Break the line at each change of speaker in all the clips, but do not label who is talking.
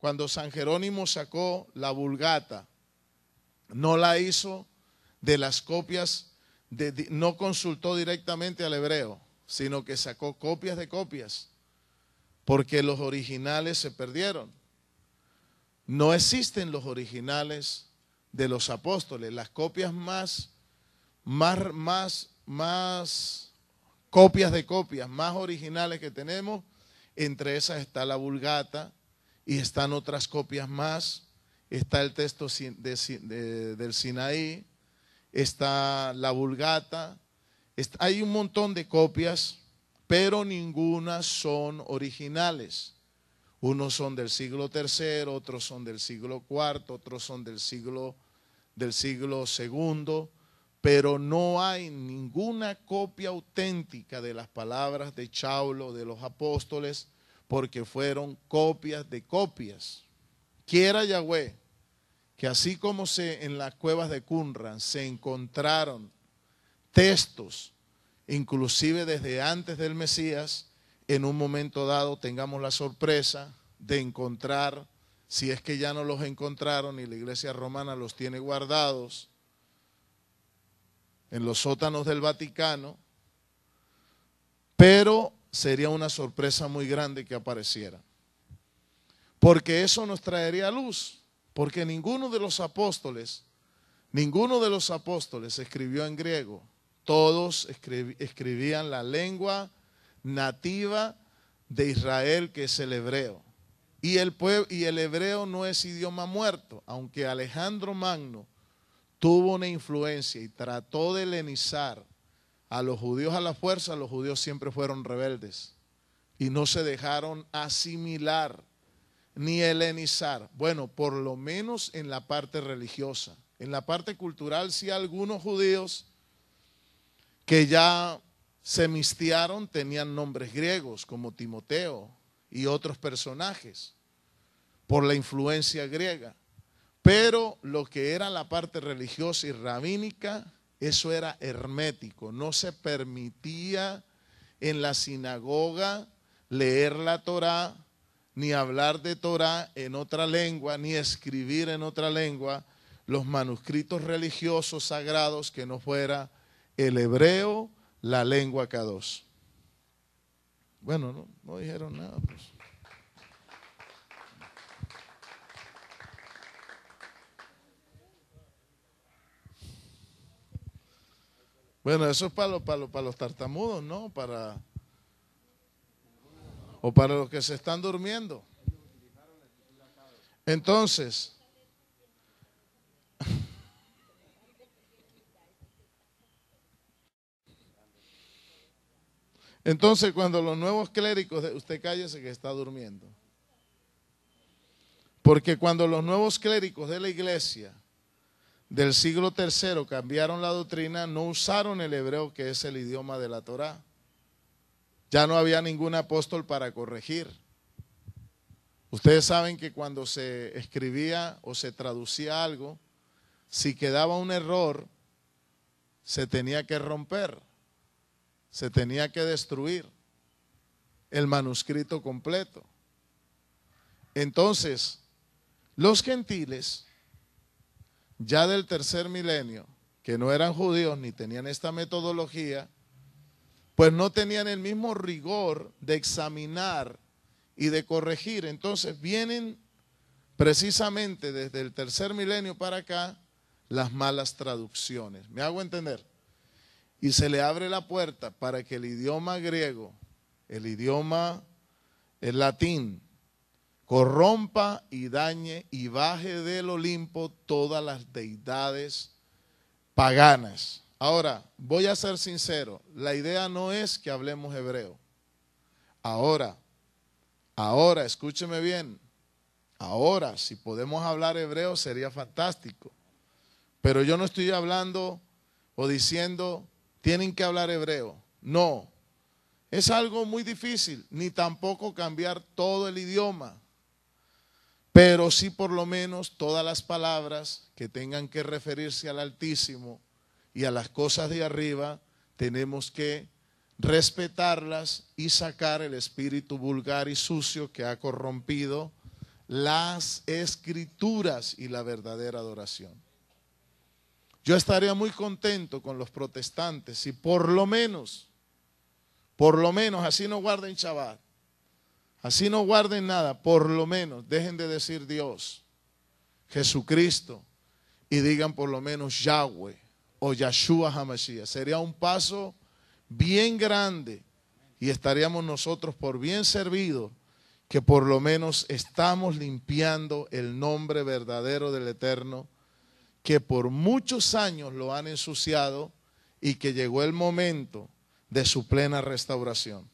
cuando San Jerónimo sacó la vulgata, no la hizo de las copias, de, no consultó directamente al hebreo, sino que sacó copias de copias, porque los originales se perdieron. No existen los originales de los apóstoles, las copias más, más, más, más copias de copias, más originales que tenemos, entre esas está la vulgata, y están otras copias más. Está el texto del Sinaí, está la Vulgata, hay un montón de copias, pero ninguna son originales. Unos son del siglo III, otros son del siglo IV, otros son del siglo, del siglo II, pero no hay ninguna copia auténtica de las palabras de Chaulo, de los apóstoles, porque fueron copias de copias. Quiera Yahweh que así como se, en las cuevas de Cunran se encontraron textos, inclusive desde antes del Mesías, en un momento dado tengamos la sorpresa de encontrar, si es que ya no los encontraron y la iglesia romana los tiene guardados, en los sótanos del Vaticano, pero sería una sorpresa muy grande que apareciera. Porque eso nos traería luz, porque ninguno de los apóstoles, ninguno de los apóstoles escribió en griego, todos escribían la lengua nativa de Israel, que es el hebreo. Y el, y el hebreo no es idioma muerto, aunque Alejandro Magno tuvo una influencia y trató de helenizar a los judíos a la fuerza, los judíos siempre fueron rebeldes y no se dejaron asimilar ni helenizar. Bueno, por lo menos en la parte religiosa. En la parte cultural sí algunos judíos que ya se mistiaron tenían nombres griegos como Timoteo y otros personajes por la influencia griega. Pero lo que era la parte religiosa y rabínica eso era hermético, no se permitía en la sinagoga leer la Torá, ni hablar de Torá en otra lengua, ni escribir en otra lengua los manuscritos religiosos sagrados que no fuera el hebreo, la lengua K2. Bueno, no, no dijeron nada. Pues. Bueno, eso es para los, para, para los tartamudos, ¿no? Para, o para los que se están durmiendo. Entonces, entonces cuando los nuevos clérigos, usted cállese que está durmiendo, porque cuando los nuevos clérigos de la iglesia del siglo III cambiaron la doctrina, no usaron el hebreo, que es el idioma de la Torá. Ya no había ningún apóstol para corregir. Ustedes saben que cuando se escribía o se traducía algo, si quedaba un error, se tenía que romper, se tenía que destruir el manuscrito completo. Entonces, los gentiles ya del tercer milenio, que no eran judíos ni tenían esta metodología, pues no tenían el mismo rigor de examinar y de corregir. Entonces vienen precisamente desde el tercer milenio para acá las malas traducciones. ¿Me hago entender? Y se le abre la puerta para que el idioma griego, el idioma el latín, corrompa y dañe y baje del Olimpo todas las deidades paganas. Ahora, voy a ser sincero, la idea no es que hablemos hebreo. Ahora, ahora, escúcheme bien, ahora, si podemos hablar hebreo sería fantástico. Pero yo no estoy hablando o diciendo, tienen que hablar hebreo. No, es algo muy difícil, ni tampoco cambiar todo el idioma pero sí por lo menos todas las palabras que tengan que referirse al Altísimo y a las cosas de arriba, tenemos que respetarlas y sacar el espíritu vulgar y sucio que ha corrompido las escrituras y la verdadera adoración. Yo estaría muy contento con los protestantes si por lo menos, por lo menos así no guarden Shabbat, Así no guarden nada, por lo menos dejen de decir Dios, Jesucristo, y digan por lo menos Yahweh o Yahshua Hamashiach. Sería un paso bien grande y estaríamos nosotros por bien servidos que por lo menos estamos limpiando el nombre verdadero del Eterno, que por muchos años lo han ensuciado y que llegó el momento de su plena restauración.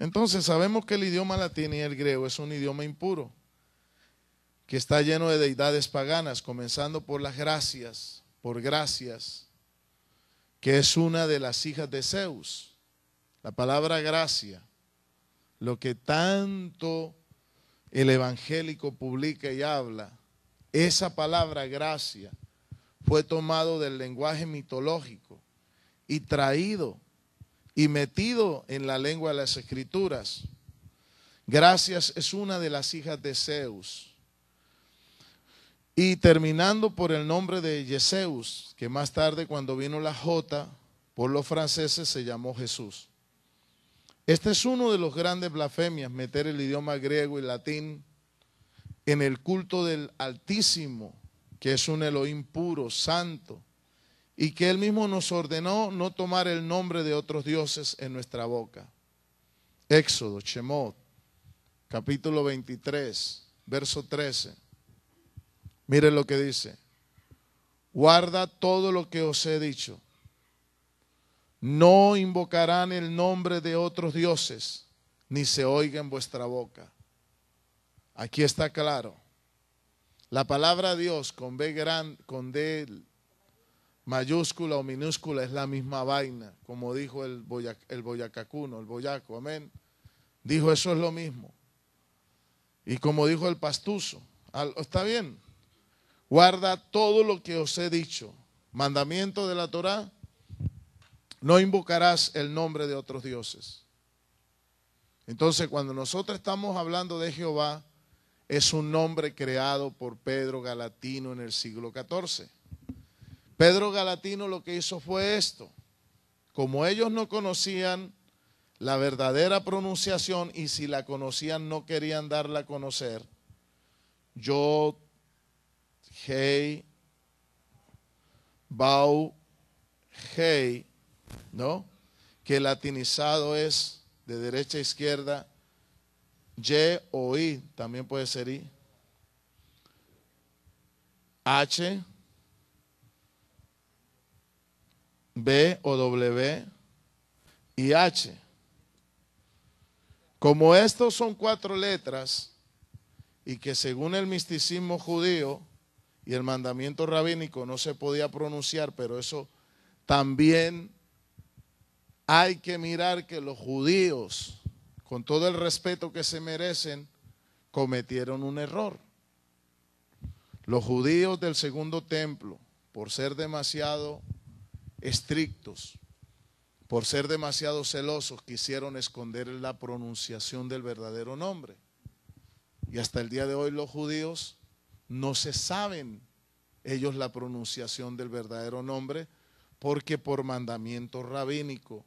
Entonces sabemos que el idioma latino y el griego es un idioma impuro, que está lleno de deidades paganas, comenzando por las gracias, por gracias, que es una de las hijas de Zeus. La palabra gracia, lo que tanto el evangélico publica y habla, esa palabra gracia fue tomado del lenguaje mitológico y traído y metido en la lengua de las escrituras. Gracias es una de las hijas de Zeus. Y terminando por el nombre de Yeseus, que más tarde cuando vino la J, por los franceses se llamó Jesús. Este es uno de los grandes blasfemias, meter el idioma griego y latín en el culto del Altísimo, que es un Elohim puro, santo, y que Él mismo nos ordenó no tomar el nombre de otros dioses en nuestra boca. Éxodo, Shemot, capítulo 23, verso 13. Miren lo que dice. Guarda todo lo que os he dicho. No invocarán el nombre de otros dioses, ni se oiga en vuestra boca. Aquí está claro. La palabra Dios con B gran, con D mayúscula o minúscula es la misma vaina, como dijo el, el boyacacuno, el boyaco, amén. Dijo, eso es lo mismo. Y como dijo el pastuso, está bien, guarda todo lo que os he dicho. Mandamiento de la Torá, no invocarás el nombre de otros dioses. Entonces, cuando nosotros estamos hablando de Jehová, es un nombre creado por Pedro Galatino en el siglo XIV. Pedro Galatino lo que hizo fue esto. Como ellos no conocían la verdadera pronunciación y si la conocían no querían darla a conocer, yo, hey, bau, hey, ¿no? Que latinizado es de derecha a izquierda, y o i, también puede ser i. H, B o W y H. Como estos son cuatro letras y que según el misticismo judío y el mandamiento rabínico no se podía pronunciar, pero eso también hay que mirar que los judíos, con todo el respeto que se merecen, cometieron un error. Los judíos del segundo templo, por ser demasiado estrictos, por ser demasiado celosos, quisieron esconder la pronunciación del verdadero nombre. Y hasta el día de hoy los judíos no se saben ellos la pronunciación del verdadero nombre porque por mandamiento rabínico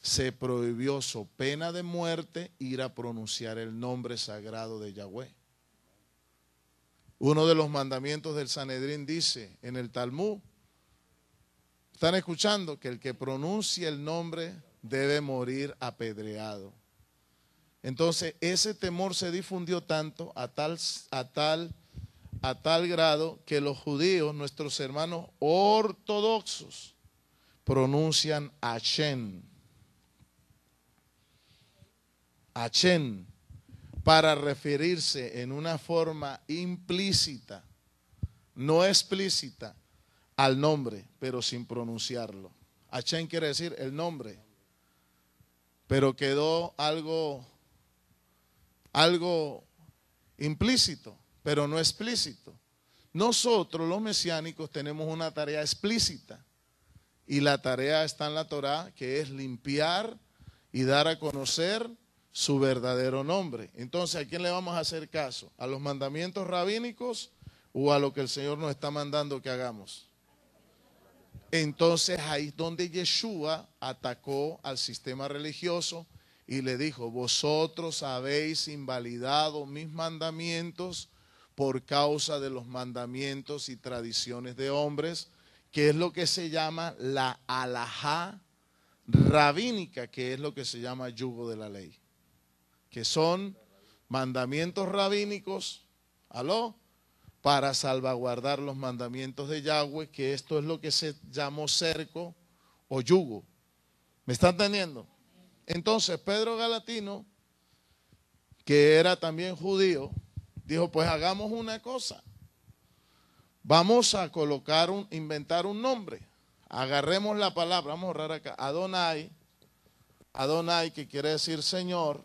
se prohibió, so pena de muerte, ir a pronunciar el nombre sagrado de Yahweh. Uno de los mandamientos del Sanedrín dice en el Talmud, están escuchando que el que pronuncia el nombre debe morir apedreado. Entonces, ese temor se difundió tanto a tal, a tal, a tal grado que los judíos, nuestros hermanos ortodoxos, pronuncian Hashem. Achen, para referirse en una forma implícita, no explícita, al nombre, pero sin pronunciarlo. Achen quiere decir el nombre, pero quedó algo, algo implícito, pero no explícito. Nosotros los mesiánicos tenemos una tarea explícita y la tarea está en la Torá, que es limpiar y dar a conocer su verdadero nombre. Entonces, ¿a quién le vamos a hacer caso? ¿A los mandamientos rabínicos o a lo que el Señor nos está mandando que hagamos? Entonces ahí es donde Yeshua atacó al sistema religioso y le dijo, vosotros habéis invalidado mis mandamientos por causa de los mandamientos y tradiciones de hombres, que es lo que se llama la alajá rabínica, que es lo que se llama yugo de la ley, que son mandamientos rabínicos, aló, para salvaguardar los mandamientos de Yahweh, que esto es lo que se llamó cerco o yugo. ¿Me están teniendo? Entonces Pedro Galatino, que era también judío, dijo, pues hagamos una cosa. Vamos a colocar un, inventar un nombre. Agarremos la palabra, vamos a ahorrar acá, Adonai, Adonai que quiere decir Señor,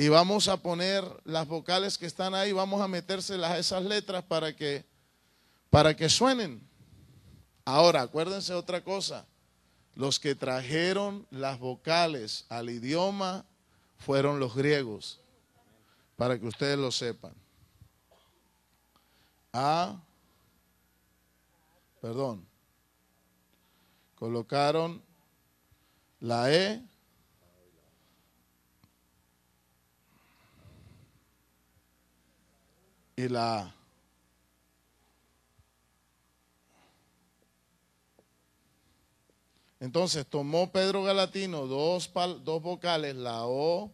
y vamos a poner las vocales que están ahí, vamos a metérselas a esas letras para que, para que suenen. Ahora, acuérdense otra cosa. Los que trajeron las vocales al idioma fueron los griegos, para que ustedes lo sepan. A, perdón, colocaron la E y la Entonces tomó Pedro Galatino dos, dos vocales, la O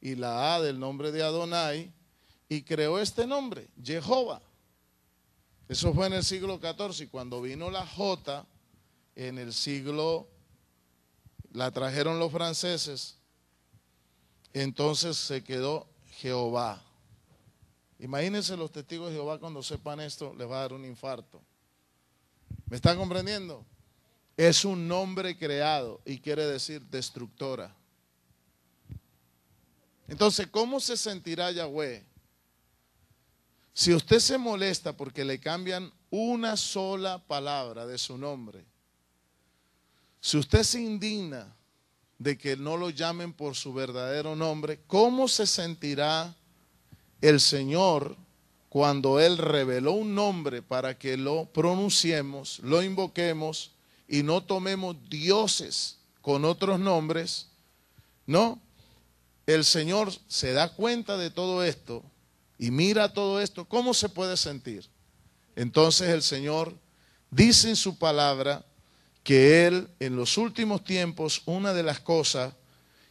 y la A del nombre de Adonai, y creó este nombre, Jehová. Eso fue en el siglo XIV, y cuando vino la J, en el siglo, la trajeron los franceses, entonces se quedó Jehová. Imagínense los testigos de Jehová cuando sepan esto, les va a dar un infarto. ¿Me están comprendiendo? Es un nombre creado y quiere decir destructora. Entonces, ¿cómo se sentirá Yahweh? Si usted se molesta porque le cambian una sola palabra de su nombre, si usted se indigna de que no lo llamen por su verdadero nombre, ¿cómo se sentirá el Señor, cuando Él reveló un nombre para que lo pronunciemos, lo invoquemos y no tomemos dioses con otros nombres, ¿no? El Señor se da cuenta de todo esto y mira todo esto, ¿cómo se puede sentir? Entonces el Señor dice en su palabra que Él en los últimos tiempos una de las cosas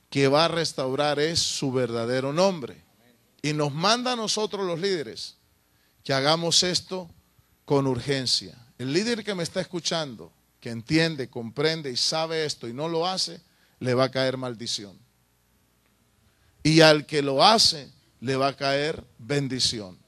que va a restaurar es su verdadero nombre. Y nos manda a nosotros los líderes que hagamos esto con urgencia. El líder que me está escuchando, que entiende, comprende y sabe esto y no lo hace, le va a caer maldición. Y al que lo hace, le va a caer bendición.